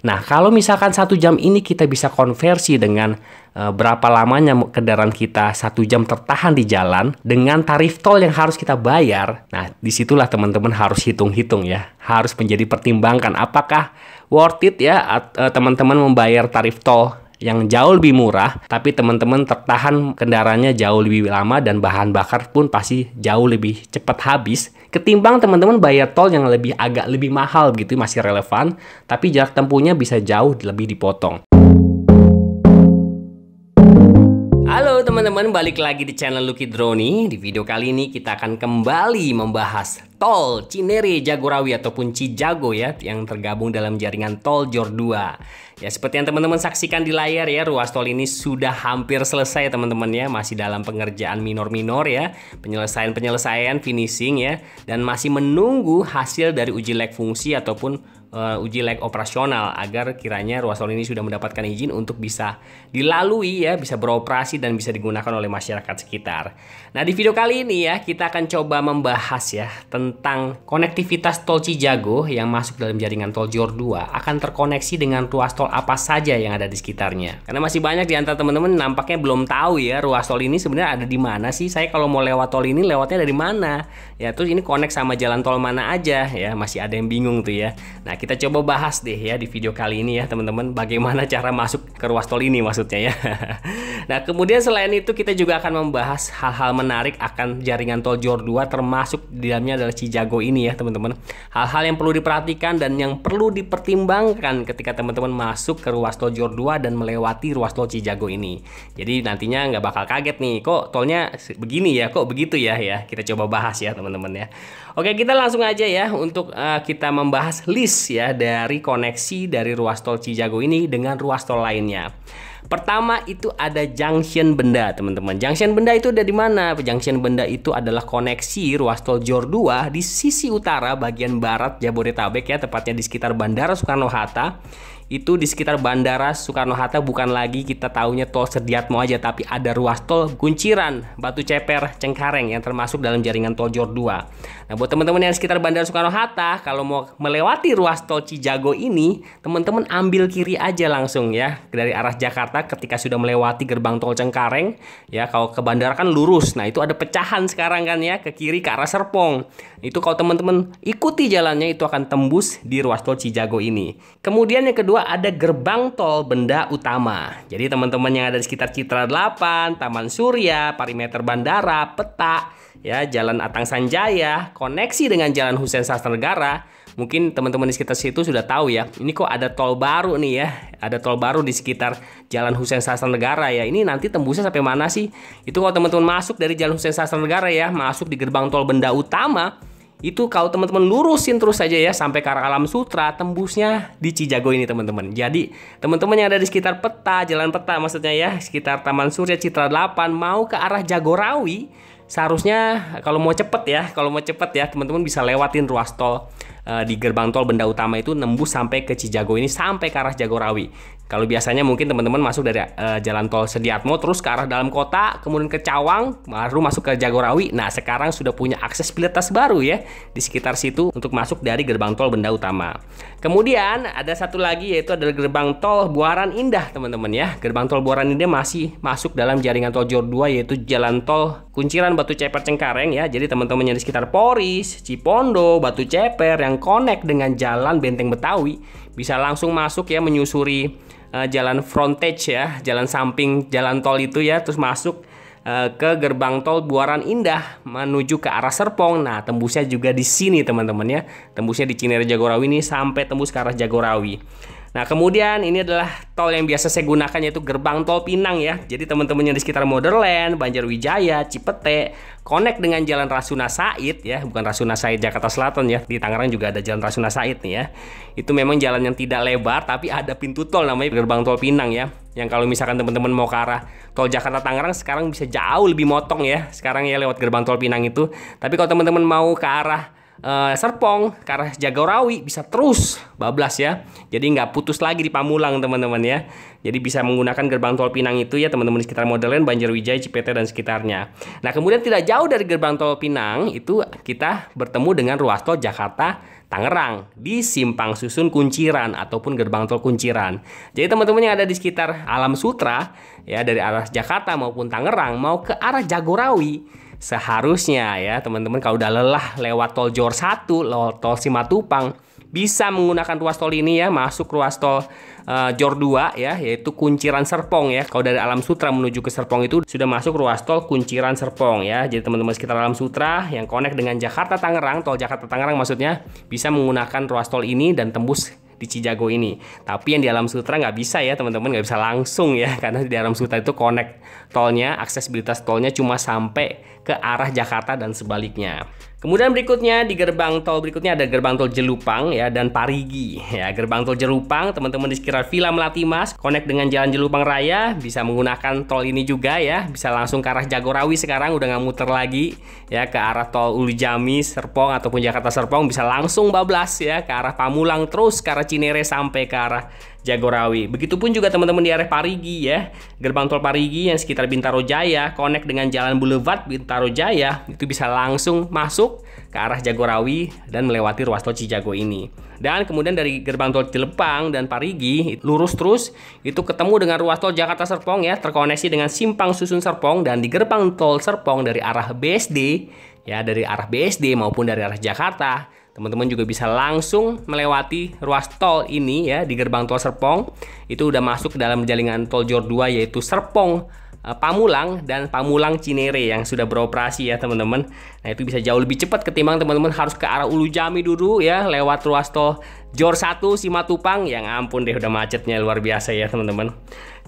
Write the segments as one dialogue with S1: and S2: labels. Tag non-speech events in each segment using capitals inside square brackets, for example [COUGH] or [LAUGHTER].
S1: Nah, kalau misalkan satu jam ini kita bisa konversi dengan e, berapa lamanya kendaraan kita satu jam tertahan di jalan dengan tarif tol yang harus kita bayar. Nah, disitulah teman-teman harus hitung-hitung ya, harus menjadi pertimbangkan apakah worth it ya eh, teman-teman membayar tarif tol yang jauh lebih murah, tapi teman-teman tertahan kendaraannya jauh lebih lama dan bahan bakar pun pasti jauh lebih cepat habis ketimbang teman-teman bayar tol yang lebih agak lebih mahal gitu masih relevan, tapi jarak tempuhnya bisa jauh lebih dipotong. Halo teman-teman, balik lagi di channel Lucky Droni. Di video kali ini kita akan kembali membahas tol Cinere Jagorawi ataupun Cijago ya yang tergabung dalam jaringan tol Jor 2. Ya seperti yang teman-teman saksikan di layar ya, ruas tol ini sudah hampir selesai teman-teman ya, masih dalam pengerjaan minor-minor ya, penyelesaian-penyelesaian finishing ya dan masih menunggu hasil dari uji leg fungsi ataupun uh, uji layak operasional agar kiranya ruas tol ini sudah mendapatkan izin untuk bisa dilalui ya, bisa beroperasi dan bisa digunakan oleh masyarakat sekitar. Nah, di video kali ini ya kita akan coba membahas ya tentang konektivitas tol Cijago yang masuk dalam jaringan tol Jor 2 akan terkoneksi dengan ruas tol apa saja yang ada di sekitarnya. Karena masih banyak di antara teman-teman nampaknya belum tahu ya ruas tol ini sebenarnya ada di mana sih? Saya kalau mau lewat tol ini lewatnya dari mana? Ya, terus ini connect sama jalan tol mana aja ya, masih ada yang bingung tuh ya. Nah, kita coba bahas deh ya di video kali ini ya teman-teman bagaimana cara masuk ke ruas tol ini maksudnya ya. [LAUGHS] nah, kemudian selain itu kita juga akan membahas hal-hal menarik akan jaringan tol Jor 2 termasuk di dalamnya adalah Cijago ini ya, teman-teman. Hal-hal yang perlu diperhatikan dan yang perlu dipertimbangkan ketika teman-teman masuk ke ruas tol Jor 2 dan melewati ruas tol Cijago ini. Jadi nantinya nggak bakal kaget nih, kok tolnya begini ya, kok begitu ya ya. Kita coba bahas ya, teman-teman ya. Oke, kita langsung aja ya untuk uh, kita membahas list ya dari koneksi dari ruas tol Cijago ini dengan ruas tol lainnya. Pertama itu ada junction benda teman-teman. Junction benda itu ada di mana? Junction benda itu adalah koneksi ruas tol Jor 2 di sisi utara bagian barat Jabodetabek ya, tepatnya di sekitar Bandara Soekarno-Hatta itu di sekitar Bandara Soekarno-Hatta bukan lagi kita tahunya tol Sediatmo aja tapi ada ruas tol Kunciran, Batu Ceper, Cengkareng yang termasuk dalam jaringan tol Jor 2. Nah, buat teman-teman yang di sekitar Bandara Soekarno-Hatta kalau mau melewati ruas tol Cijago ini, teman-teman ambil kiri aja langsung ya dari arah Jakarta ketika sudah melewati gerbang tol Cengkareng ya kalau ke bandara kan lurus. Nah, itu ada pecahan sekarang kan ya ke kiri ke arah Serpong. Itu kalau teman-teman ikuti jalannya itu akan tembus di ruas tol Cijago ini. Kemudian yang kedua kedua ada gerbang tol benda utama. Jadi teman-teman yang ada di sekitar Citra 8, Taman Surya, Perimeter Bandara, Peta, ya Jalan Atang Sanjaya, koneksi dengan Jalan Husein Negara. mungkin teman-teman di sekitar situ sudah tahu ya. Ini kok ada tol baru nih ya. Ada tol baru di sekitar Jalan Husein Negara ya. Ini nanti tembusnya sampai mana sih? Itu kalau teman-teman masuk dari Jalan Husein Negara ya, masuk di gerbang tol benda utama, itu kalau teman-teman lurusin terus saja ya sampai ke arah alam sutra tembusnya di Cijago ini teman-teman. Jadi teman-teman yang ada di sekitar peta, jalan peta maksudnya ya, sekitar Taman Surya Citra 8 mau ke arah Jagorawi seharusnya kalau mau cepet ya, kalau mau cepet ya teman-teman bisa lewatin ruas tol eh, di gerbang tol benda utama itu nembus sampai ke Cijago ini sampai ke arah Jagorawi. Kalau biasanya mungkin teman-teman masuk dari uh, jalan tol Sediatmo terus ke arah dalam kota, kemudian ke Cawang, baru masuk ke Jagorawi. Nah, sekarang sudah punya akses pilitas baru ya di sekitar situ untuk masuk dari gerbang tol Benda Utama. Kemudian ada satu lagi yaitu adalah gerbang tol Buaran Indah, teman-teman ya. Gerbang tol Buaran Indah masih masuk dalam jaringan tol Jor 2 yaitu jalan tol Kunciran Batu Ceper Cengkareng ya. Jadi teman-teman yang di sekitar Poris, Cipondo, Batu Ceper yang connect dengan jalan Benteng Betawi bisa langsung masuk ya menyusuri uh, jalan frontage ya, jalan samping jalan tol itu ya, terus masuk eh, ke gerbang tol Buaran Indah menuju ke arah Serpong. Nah, tembusnya juga di sini teman-teman ya. Tembusnya di Cinere Jagorawi ini sampai tembus ke arah Jagorawi. Nah, kemudian ini adalah tol yang biasa saya gunakan yaitu gerbang tol Pinang ya. Jadi teman-teman yang di sekitar Modernland, Banjarwijaya, Cipete, connect dengan Jalan Rasuna Said ya, bukan Rasuna Said Jakarta Selatan ya. Di Tangerang juga ada Jalan Rasuna Said nih ya. Itu memang jalan yang tidak lebar tapi ada pintu tol namanya gerbang tol Pinang ya. Yang kalau misalkan teman-teman mau ke arah tol Jakarta Tangerang sekarang bisa jauh lebih motong ya. Sekarang ya lewat gerbang tol Pinang itu. Tapi kalau teman-teman mau ke arah Eh, serpong ke arah Jagorawi bisa terus bablas ya. Jadi nggak putus lagi di Pamulang teman-teman ya. Jadi bisa menggunakan gerbang tol Pinang itu ya teman-teman di sekitar Modelen, Banjarwijaya, Cipete dan sekitarnya. Nah kemudian tidak jauh dari gerbang tol Pinang itu kita bertemu dengan ruas tol Jakarta Tangerang di simpang susun Kunciran ataupun gerbang tol Kunciran. Jadi teman-teman yang ada di sekitar Alam Sutra ya dari arah Jakarta maupun Tangerang mau ke arah Jagorawi Seharusnya ya teman-teman kalau udah lelah lewat tol Jor 1, lewat tol Simatupang, bisa menggunakan ruas tol ini ya masuk ruas tol uh, Jor 2 ya yaitu Kunciran Serpong ya kalau dari Alam Sutra menuju ke Serpong itu sudah masuk ruas tol Kunciran Serpong ya jadi teman-teman sekitar Alam Sutra yang connect dengan Jakarta Tangerang tol Jakarta Tangerang maksudnya bisa menggunakan ruas tol ini dan tembus di Cijago ini. Tapi yang di Alam Sutra nggak bisa ya teman-teman, nggak bisa langsung ya. [LAUGHS] Karena di Alam Sutra itu connect tolnya, aksesibilitas tolnya cuma sampai ke arah Jakarta dan sebaliknya. Kemudian berikutnya di gerbang tol berikutnya ada gerbang tol Jelupang ya dan Parigi ya gerbang tol Jelupang teman-teman di sekitar Villa Melati Mas connect dengan Jalan Jelupang Raya bisa menggunakan tol ini juga ya bisa langsung ke arah Jagorawi sekarang udah nggak muter lagi ya ke arah tol Ulu Jami Serpong ataupun Jakarta Serpong bisa langsung bablas ya ke arah Pamulang terus ke arah Cinere sampai ke arah Jagorawi. Begitupun juga teman-teman di area Parigi ya, gerbang tol Parigi yang sekitar Bintaro Jaya, connect dengan jalan Boulevard Bintaro Jaya, itu bisa langsung masuk ke arah Jagorawi dan melewati ruas tol Cijago ini. Dan kemudian dari gerbang tol Cilepang dan Parigi lurus terus itu ketemu dengan ruas tol Jakarta Serpong ya, terkoneksi dengan simpang Susun Serpong dan di gerbang tol Serpong dari arah BSD ya dari arah BSD maupun dari arah Jakarta Teman-teman juga bisa langsung melewati ruas tol ini ya di gerbang tol Serpong. Itu udah masuk ke dalam jaringan tol Jor 2 yaitu Serpong eh, Pamulang dan Pamulang Cinere yang sudah beroperasi ya teman-teman. Nah itu bisa jauh lebih cepat ketimbang teman-teman harus ke arah Ulu Jami dulu ya lewat ruas tol Jor 1 Simatupang yang ampun deh udah macetnya luar biasa ya teman-teman.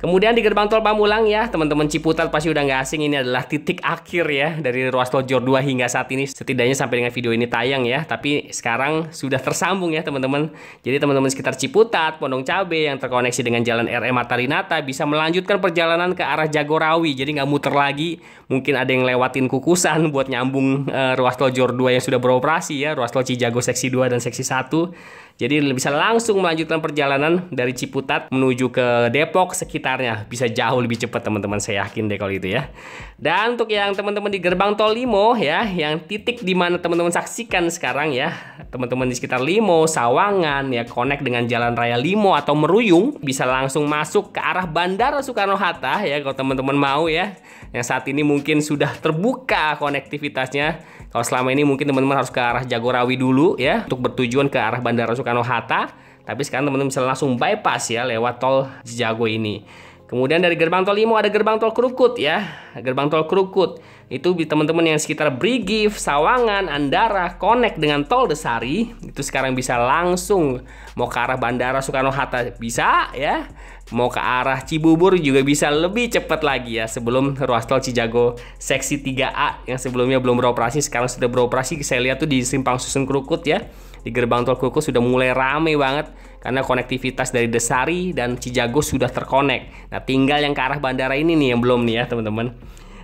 S1: Kemudian di gerbang tol Pamulang ya, teman-teman Ciputat pasti udah nggak asing ini adalah titik akhir ya dari ruas tol Jor 2 hingga saat ini setidaknya sampai dengan video ini tayang ya. Tapi sekarang sudah tersambung ya teman-teman. Jadi teman-teman sekitar Ciputat, Pondong Cabe yang terkoneksi dengan jalan RM Matarinata bisa melanjutkan perjalanan ke arah Jagorawi. Jadi nggak muter lagi. Mungkin ada yang lewatin Kukusan buat nyambung uh, ruas Jor 2 yang sudah beroperasi ya, ruas tol Cijago seksi 2 dan seksi 1 jadi bisa langsung melanjutkan perjalanan dari Ciputat menuju ke Depok sekitarnya. Bisa jauh lebih cepat teman-teman, saya yakin deh kalau itu ya. Dan untuk yang teman-teman di gerbang tol Limo ya, yang titik di mana teman-teman saksikan sekarang ya, teman-teman di sekitar Limo, Sawangan ya, connect dengan jalan raya Limo atau Meruyung bisa langsung masuk ke arah Bandara Soekarno-Hatta ya kalau teman-teman mau ya. Yang saat ini mungkin sudah terbuka konektivitasnya kalau selama ini mungkin teman-teman harus ke arah Jagorawi dulu ya untuk bertujuan ke arah Bandara Soekarno Hatta. Tapi sekarang teman-teman bisa langsung bypass ya lewat tol Jago ini. Kemudian dari gerbang tol Limo ada gerbang tol Krukut ya. Gerbang tol Krukut itu teman-teman yang sekitar Brigif, Sawangan, Andara connect dengan tol Desari itu sekarang bisa langsung mau ke arah Bandara Soekarno Hatta bisa ya. Mau ke arah Cibubur juga bisa lebih cepat lagi ya sebelum ruas tol Cijago seksi 3A yang sebelumnya belum beroperasi sekarang sudah beroperasi. Saya lihat tuh di simpang Susun Krukut ya. Di gerbang tol Krukut sudah mulai rame banget karena konektivitas dari Desari dan Cijago sudah terkonek. Nah, tinggal yang ke arah bandara ini nih yang belum nih ya, teman-teman.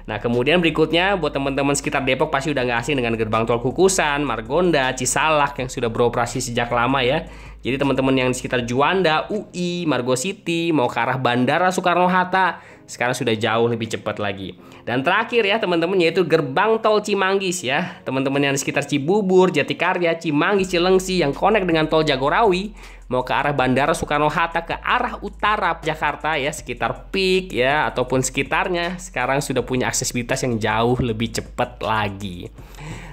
S1: Nah, kemudian berikutnya buat teman-teman sekitar Depok pasti udah nggak asing dengan gerbang tol Kukusan, Margonda, Cisalak yang sudah beroperasi sejak lama ya. Jadi teman-teman yang di sekitar Juanda, UI, Margo City, mau ke arah Bandara Soekarno-Hatta, sekarang sudah jauh lebih cepat lagi. Dan terakhir ya teman-teman yaitu gerbang tol Cimanggis ya. Teman-teman yang di sekitar Cibubur, Jatikarya, Cimanggis, Cilengsi yang connect dengan tol Jagorawi mau ke arah Bandara Soekarno Hatta ke arah utara Jakarta ya sekitar Peak ya ataupun sekitarnya sekarang sudah punya aksesibilitas yang jauh lebih cepat lagi.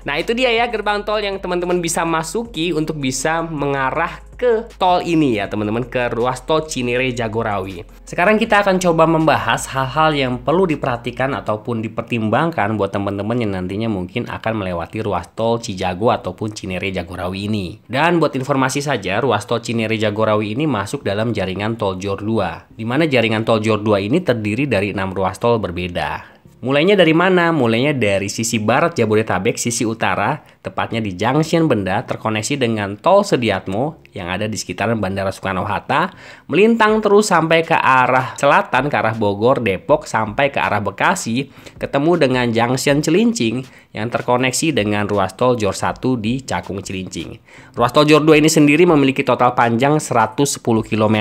S1: Nah itu dia ya gerbang tol yang teman-teman bisa masuki untuk bisa mengarah ke tol ini ya teman-teman ke ruas tol Cinere Jagorawi. Sekarang kita akan coba membahas hal-hal yang perlu diperhatikan ataupun dipertimbangkan buat teman-teman yang nantinya mungkin akan melewati ruas tol Cijago ataupun Cinere Jagorawi ini. Dan buat informasi saja ruas tol Cinere Cinere Jagorawi ini masuk dalam jaringan Tol Jor 2, di mana jaringan Tol Jor 2 ini terdiri dari 6 ruas tol berbeda. Mulainya dari mana? Mulainya dari sisi barat Jabodetabek, sisi utara, tepatnya di Junction Benda, terkoneksi dengan Tol Sediatmo yang ada di sekitaran Bandara Soekarno-Hatta, melintang terus sampai ke arah selatan, ke arah Bogor, Depok, sampai ke arah Bekasi, ketemu dengan Junction Celincing, yang terkoneksi dengan ruas tol Jor 1 di Cakung Cilincing. Ruas tol Jor 2 ini sendiri memiliki total panjang 110 km.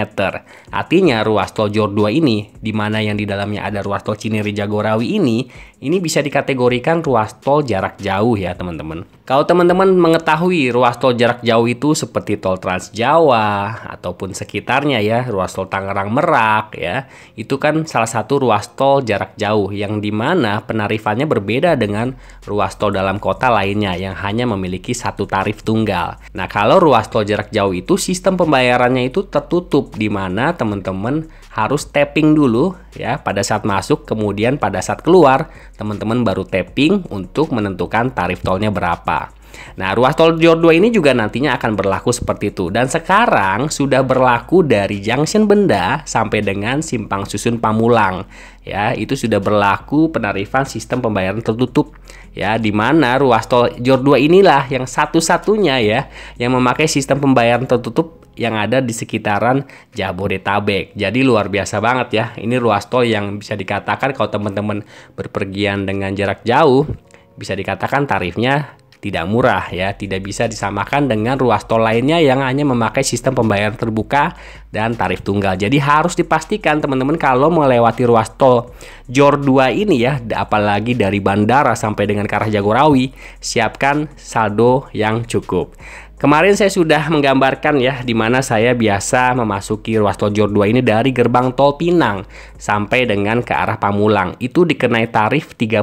S1: Artinya ruas tol Jor 2 ini, di mana yang di dalamnya ada ruas tol Cinere Jagorawi ini, ini bisa dikategorikan ruas tol jarak jauh ya teman-teman. Kalau teman-teman mengetahui ruas tol jarak jauh itu seperti tol Trans Jawa ataupun sekitarnya ya, ruas tol Tangerang Merak ya, itu kan salah satu ruas tol jarak jauh yang dimana penarifannya berbeda dengan ruas tol dalam kota lainnya yang hanya memiliki satu tarif tunggal. Nah kalau ruas tol jarak jauh itu sistem pembayarannya itu tertutup di mana teman-teman harus tapping dulu ya pada saat masuk kemudian pada saat keluar teman-teman baru tapping untuk menentukan tarif tolnya berapa. Nah, ruas tol Jor 2 ini juga nantinya akan berlaku seperti itu. Dan sekarang sudah berlaku dari Junction Benda sampai dengan Simpang Susun Pamulang. Ya, itu sudah berlaku penarifan sistem pembayaran tertutup. Ya, di mana ruas tol Jor 2 inilah yang satu-satunya ya yang memakai sistem pembayaran tertutup yang ada di sekitaran Jabodetabek. Jadi luar biasa banget ya. Ini ruas tol yang bisa dikatakan kalau teman-teman berpergian dengan jarak jauh bisa dikatakan tarifnya tidak murah ya, tidak bisa disamakan dengan ruas tol lainnya yang hanya memakai sistem pembayaran terbuka dan tarif tunggal. Jadi harus dipastikan teman-teman kalau melewati ruas tol Jor 2 ini ya, apalagi dari bandara sampai dengan ke arah Jagorawi, siapkan saldo yang cukup. Kemarin saya sudah menggambarkan ya di mana saya biasa memasuki ruas tol Jor 2 ini dari gerbang tol Pinang sampai dengan ke arah Pamulang. Itu dikenai tarif 34.500.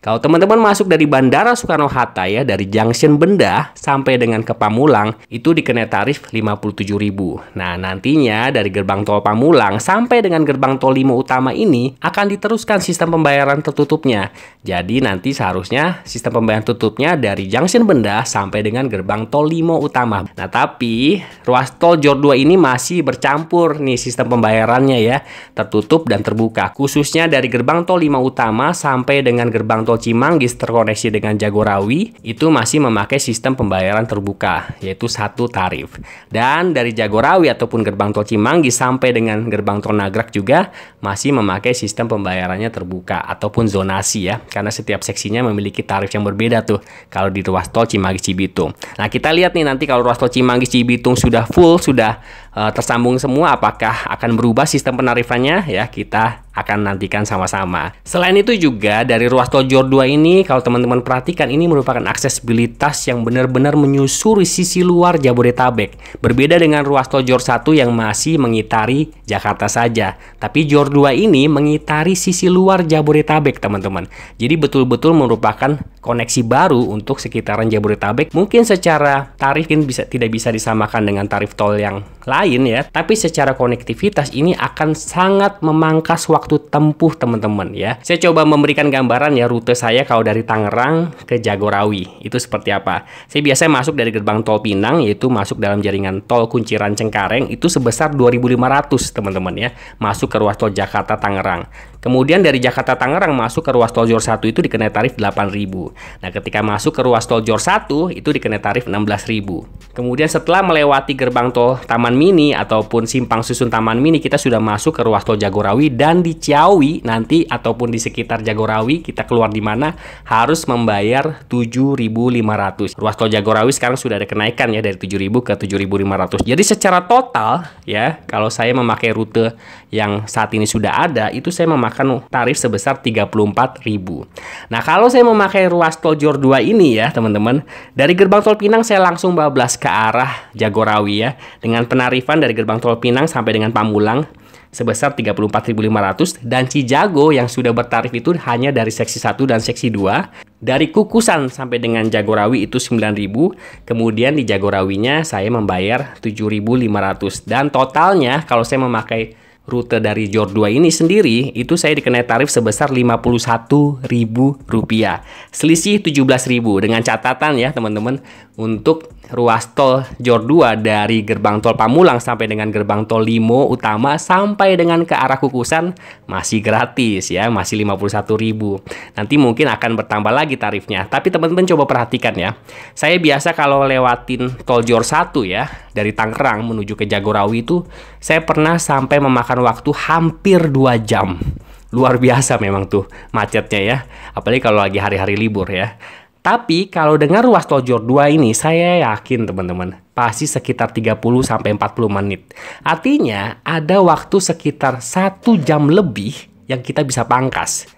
S1: Kalau teman-teman masuk dari Bandara Soekarno-Hatta ya dari Junction Benda sampai dengan ke Pamulang itu dikenai tarif 57.000. Nah, nantinya dari gerbang tol Pamulang sampai dengan gerbang tol 5 utama ini akan diteruskan sistem pembayaran tertutupnya. Jadi nanti seharusnya sistem pembayaran tertutupnya dari Junction Benda sampai dengan gerbang tol Limo Utama. Nah, tapi ruas tol Jor 2 ini masih bercampur nih sistem pembayarannya ya, tertutup dan terbuka. Khususnya dari gerbang tol Limo Utama sampai dengan gerbang tol Cimanggis terkoneksi dengan Jagorawi itu masih memakai sistem pembayaran terbuka, yaitu satu tarif. Dan dari Jagorawi ataupun gerbang tol Cimanggis sampai dengan gerbang tol Nagrak juga masih memakai sistem pembayarannya terbuka ataupun zonasi ya, karena setiap seksinya memiliki tarif yang berbeda tuh. Kalau di ruas tol Cimanggis Cibitung. Nah, kita lihat nih nanti kalau ruas tol Cimanggis Cibitung sudah full, sudah uh, tersambung semua apakah akan berubah sistem penarifannya ya kita akan nantikan sama-sama. Selain itu juga dari ruas tol Jor 2 ini kalau teman-teman perhatikan ini merupakan aksesibilitas yang benar-benar menyusuri sisi luar Jabodetabek. Berbeda dengan ruas tol Jor 1 yang masih mengitari Jakarta saja. Tapi Jor 2 ini mengitari sisi luar Jabodetabek teman-teman. Jadi betul-betul merupakan koneksi baru untuk sekitaran Jabodetabek. Mungkin secara tarif bisa tidak bisa disamakan dengan tarif tol yang lain ya. Tapi secara konektivitas ini akan sangat memangkas waktu tempuh teman-teman ya. Saya coba memberikan gambaran ya rute saya kalau dari Tangerang ke Jagorawi itu seperti apa. Saya biasanya masuk dari gerbang tol Pinang yaitu masuk dalam jaringan tol Kunciran Cengkareng itu sebesar 2.500 teman-teman ya. Masuk ke ruas tol Jakarta Tangerang. Kemudian dari Jakarta Tangerang masuk ke ruas tol Jor 1 itu dikenai tarif 8.000. Nah, ketika masuk ke ruas tol Jor 1 itu dikenai tarif 16.000. Kemudian setelah melewati gerbang tol Taman Mini ataupun simpang susun Taman Mini kita sudah masuk ke ruas tol Jagorawi dan di Ciawi nanti ataupun di sekitar Jagorawi kita keluar di mana harus membayar 7.500. Ruas tol Jagorawi sekarang sudah ada kenaikan ya dari 7.000 ke 7.500. Jadi secara total ya kalau saya memakai rute yang saat ini sudah ada itu saya memakan tarif sebesar 34.000. Nah, kalau saya memakai ruas tol Jor 2 ini ya, teman-teman, dari gerbang tol Pinang saya langsung bablas ke arah Jagorawi ya dengan penarik Kearifan dari gerbang tol Pinang sampai dengan Pamulang sebesar 34.500 dan Cijago yang sudah bertarif itu hanya dari seksi 1 dan seksi 2. Dari Kukusan sampai dengan Jagorawi itu 9.000, kemudian di Jagorawinya saya membayar 7.500 dan totalnya kalau saya memakai rute dari Jor 2 ini sendiri itu saya dikenai tarif sebesar Rp51.000. Selisih Rp17.000 dengan catatan ya teman-teman untuk ruas tol Jor 2 dari gerbang tol Pamulang sampai dengan gerbang tol Limo utama sampai dengan ke arah Kukusan masih gratis ya, masih Rp51.000. Nanti mungkin akan bertambah lagi tarifnya. Tapi teman-teman coba perhatikan ya. Saya biasa kalau lewatin tol Jor 1 ya dari Tangerang menuju ke Jagorawi itu saya pernah sampai memakan memakan waktu hampir 2 jam. Luar biasa memang tuh macetnya ya. Apalagi kalau lagi hari-hari libur ya. Tapi kalau dengar ruas tol Jor 2 ini saya yakin teman-teman pasti sekitar 30 sampai 40 menit. Artinya ada waktu sekitar satu jam lebih yang kita bisa pangkas.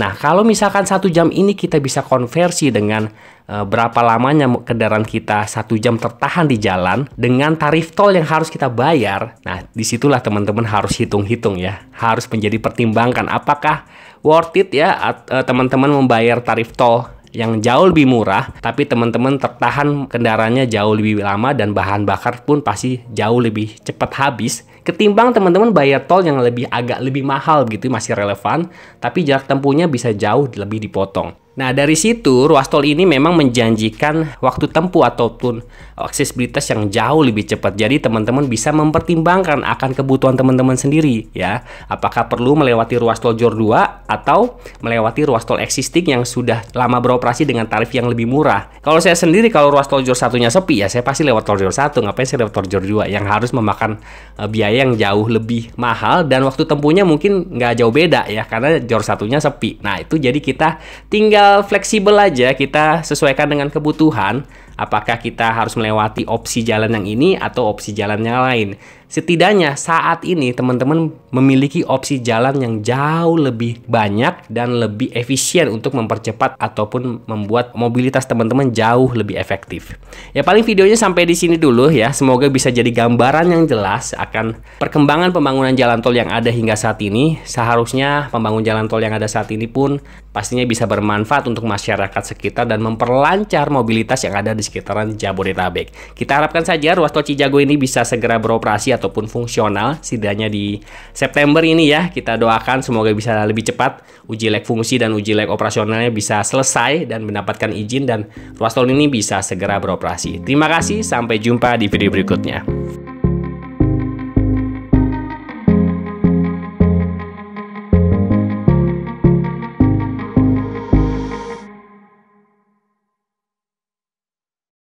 S1: Nah, kalau misalkan satu jam ini kita bisa konversi dengan e, berapa lamanya kendaraan kita satu jam tertahan di jalan dengan tarif tol yang harus kita bayar. Nah, disitulah teman-teman harus hitung-hitung ya, harus menjadi pertimbangkan apakah worth it ya eh, teman-teman membayar tarif tol yang jauh lebih murah, tapi teman-teman tertahan kendaraannya jauh lebih lama dan bahan bakar pun pasti jauh lebih cepat habis Ketimbang teman-teman bayar tol yang lebih agak lebih mahal gitu masih relevan, tapi jarak tempuhnya bisa jauh lebih dipotong. Nah, dari situ ruas tol ini memang menjanjikan waktu tempuh ataupun aksesibilitas yang jauh lebih cepat. Jadi teman-teman bisa mempertimbangkan akan kebutuhan teman-teman sendiri ya. Apakah perlu melewati ruas tol Jor 2 atau melewati ruas tol existing yang sudah lama beroperasi dengan tarif yang lebih murah. Kalau saya sendiri kalau ruas tol Jor 1-nya sepi ya saya pasti lewat tol Jor 1, ngapain saya lewat tol Jor 2 yang harus memakan eh, biaya yang jauh lebih mahal dan waktu tempuhnya mungkin nggak jauh beda ya karena Jor 1-nya sepi. Nah, itu jadi kita tinggal tinggal fleksibel aja kita sesuaikan dengan kebutuhan Apakah kita harus melewati opsi jalan yang ini atau opsi jalan yang lain? Setidaknya saat ini teman-teman memiliki opsi jalan yang jauh lebih banyak dan lebih efisien untuk mempercepat ataupun membuat mobilitas teman-teman jauh lebih efektif. Ya paling videonya sampai di sini dulu ya. Semoga bisa jadi gambaran yang jelas akan perkembangan pembangunan jalan tol yang ada hingga saat ini. Seharusnya pembangun jalan tol yang ada saat ini pun pastinya bisa bermanfaat untuk masyarakat sekitar dan memperlancar mobilitas yang ada di sekitaran Jabodetabek. Kita harapkan saja ruas tol Cijago ini bisa segera beroperasi ataupun fungsional setidaknya di September ini ya. Kita doakan semoga bisa lebih cepat uji leg fungsi dan uji leg operasionalnya bisa selesai dan mendapatkan izin dan ruas tol ini bisa segera beroperasi. Terima kasih, sampai jumpa di video berikutnya.